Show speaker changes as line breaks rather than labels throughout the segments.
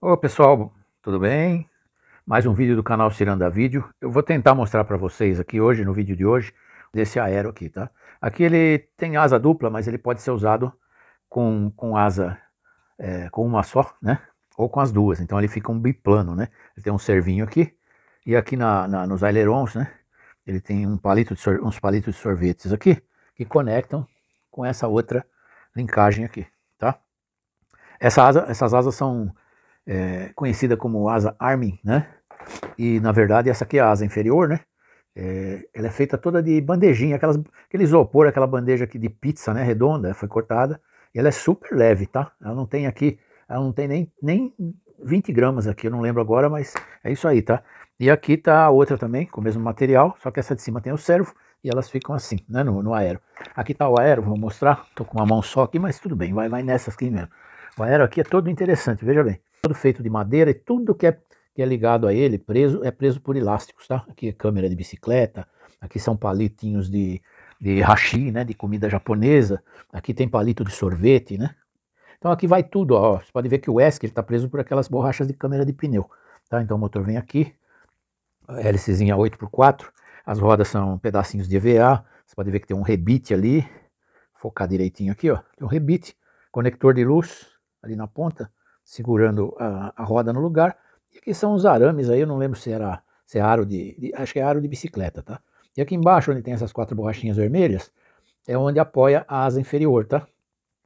Oi pessoal, tudo bem? Mais um vídeo do canal Ciranda Vídeo. Eu vou tentar mostrar para vocês aqui hoje, no vídeo de hoje, desse aero aqui, tá? Aqui ele tem asa dupla, mas ele pode ser usado com, com asa, é, com uma só, né? Ou com as duas, então ele fica um biplano, né? Ele tem um servinho aqui, e aqui na, na nos ailerons, né? Ele tem um palito de uns palitos de sorvetes aqui, que conectam com essa outra linkagem aqui, tá? Essa asa, essas asas são é, conhecida como asa Armin, né? E na verdade essa aqui é a asa inferior, né? É, ela é feita toda de bandejinha, aquelas, aquele isopor, aquela bandeja aqui de pizza, né? Redonda, foi cortada. E ela é super leve, tá? Ela não tem aqui, ela não tem nem, nem 20 gramas aqui, eu não lembro agora, mas é isso aí, tá? E aqui tá a outra também, com o mesmo material, só que essa de cima tem o servo e elas ficam assim, né, no, no aero. Aqui tá o aero, vou mostrar, tô com uma mão só aqui, mas tudo bem, vai, vai nessas aqui mesmo. O aero aqui é todo interessante, veja bem todo feito de madeira e tudo que é, que é ligado a ele preso é preso por elásticos, tá? Aqui é câmera de bicicleta, aqui são palitinhos de, de hashi, né? De comida japonesa, aqui tem palito de sorvete, né? Então aqui vai tudo, ó. Você pode ver que o Wesker está preso por aquelas borrachas de câmera de pneu, tá? Então o motor vem aqui, hélicezinha 8x4, as rodas são pedacinhos de EVA, você pode ver que tem um rebite ali, focar direitinho aqui, ó. Tem um rebite, conector de luz ali na ponta, segurando a, a, roda no lugar. E aqui são os arames aí, eu não lembro se era se é aro de, de, Acho que é aro de bicicleta, tá? E aqui embaixo, onde tem essas quatro borrachinhas vermelhas, é onde apoia a asa inferior, tá?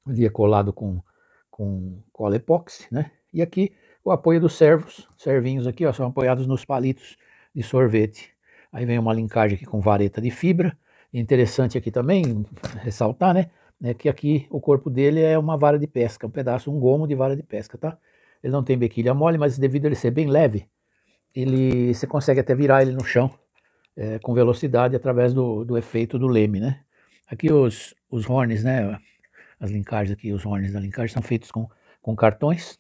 Ali é colado com, com cola epóxi, né? E aqui o apoio dos servos, servinhos aqui, ó, são apoiados nos palitos de sorvete. Aí vem uma linkagem aqui com vareta de fibra. Interessante aqui também ressaltar, né? né, que aqui o corpo dele é uma vara de pesca, um pedaço, um gomo de vara de pesca, tá? Ele não tem bequilha mole, mas devido a ele ser bem leve, ele você consegue até virar ele no chão é, com velocidade através do, do efeito do leme, né? Aqui os, os horns, né? As linkagens aqui, os horns da linkagem são feitos com, com cartões,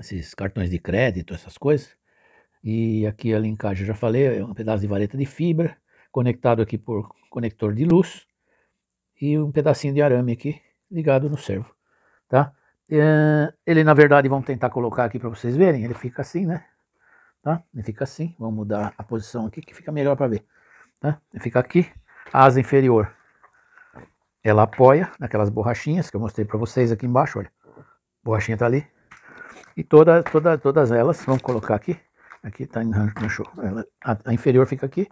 esses cartões de crédito, essas coisas. E aqui a linkagem, eu já falei, é um pedaço de vareta de fibra, conectado aqui por conector de luz e um pedacinho de arame aqui ligado no servo, tá? É, ele na verdade vamos tentar colocar aqui para vocês verem, ele fica assim, né? Tá? Ele fica assim. Vamos mudar a posição aqui que fica melhor para ver, tá? Ele fica aqui, a asa inferior. Ela apoia naquelas borrachinhas que eu mostrei para vocês aqui embaixo, olha. A borrachinha tá ali. E toda, toda, todas elas, vamos colocar aqui. Aqui tá enganchou. a, a inferior fica aqui,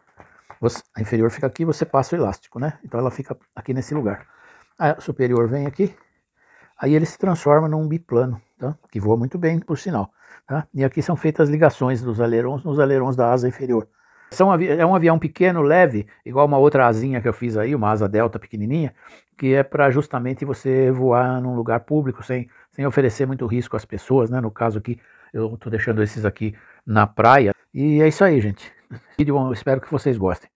você, a inferior fica aqui, você passa o elástico, né? Então ela fica aqui nesse lugar. A superior vem aqui, aí ele se transforma num biplano, tá? que voa muito bem, por sinal. Tá? E aqui são feitas ligações dos alerons nos alerons da asa inferior. São, é um avião pequeno, leve, igual uma outra asinha que eu fiz aí, uma asa delta pequenininha, que é para justamente você voar num lugar público sem, sem oferecer muito risco às pessoas, né? No caso aqui, eu estou deixando esses aqui na praia. E é isso aí, gente. Vídeo, espero que vocês gostem.